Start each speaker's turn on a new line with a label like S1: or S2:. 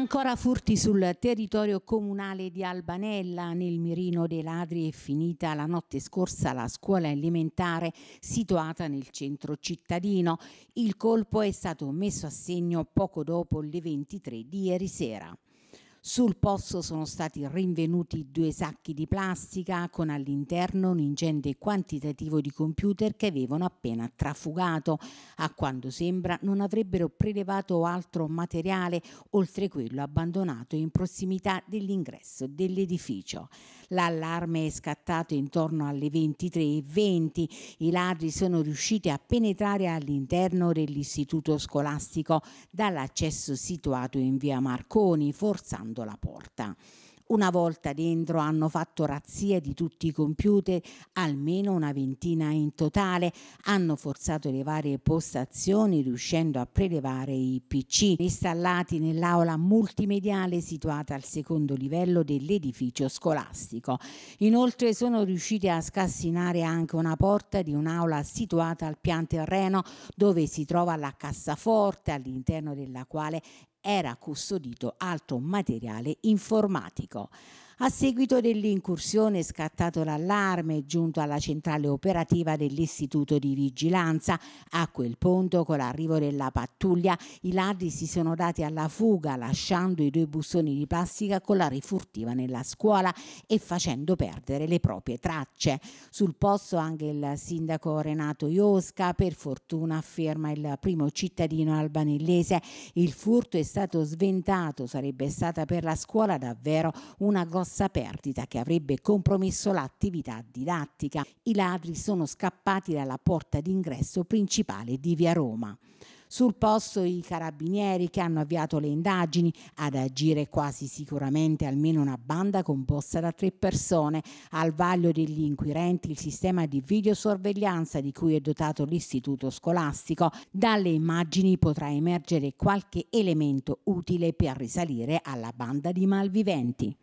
S1: ancora furti sul territorio comunale di Albanella. Nel mirino dei ladri è finita la notte scorsa la scuola elementare situata nel centro cittadino. Il colpo è stato messo a segno poco dopo le 23 di ieri sera. Sul pozzo sono stati rinvenuti due sacchi di plastica con all'interno un ingente quantitativo di computer che avevano appena trafugato. A quanto sembra non avrebbero prelevato altro materiale oltre quello abbandonato in prossimità dell'ingresso dell'edificio. L'allarme è scattato intorno alle 23.20. I ladri sono riusciti a penetrare all'interno dell'istituto scolastico dall'accesso situato in via Marconi, forzando sbarrando la porta. Una volta dentro hanno fatto razzie di tutti i computer, almeno una ventina in totale, hanno forzato le varie postazioni riuscendo a prelevare i PC installati nell'aula multimediale situata al secondo livello dell'edificio scolastico. Inoltre sono riusciti a scassinare anche una porta di un'aula situata al pian terreno dove si trova la cassaforte all'interno della quale era custodito altro materiale informatico. A seguito dell'incursione è scattato l'allarme giunto alla centrale operativa dell'istituto di vigilanza. A quel punto, con l'arrivo della pattuglia, i ladri si sono dati alla fuga lasciando i due bussoni di plastica con la rifurtiva nella scuola e facendo perdere le proprie tracce. Sul posto anche il sindaco Renato Iosca, per fortuna afferma il primo cittadino albanellese, il furto è stato sventato, sarebbe stata per la scuola davvero una grossa cassa perdita che avrebbe compromesso l'attività didattica. I ladri sono scappati dalla porta d'ingresso principale di Via Roma. Sul posto i carabinieri che hanno avviato le indagini ad agire quasi sicuramente almeno una banda composta da tre persone. Al vaglio degli inquirenti il sistema di videosorveglianza di cui è dotato l'istituto scolastico. Dalle immagini potrà emergere qualche elemento utile per risalire alla banda di malviventi.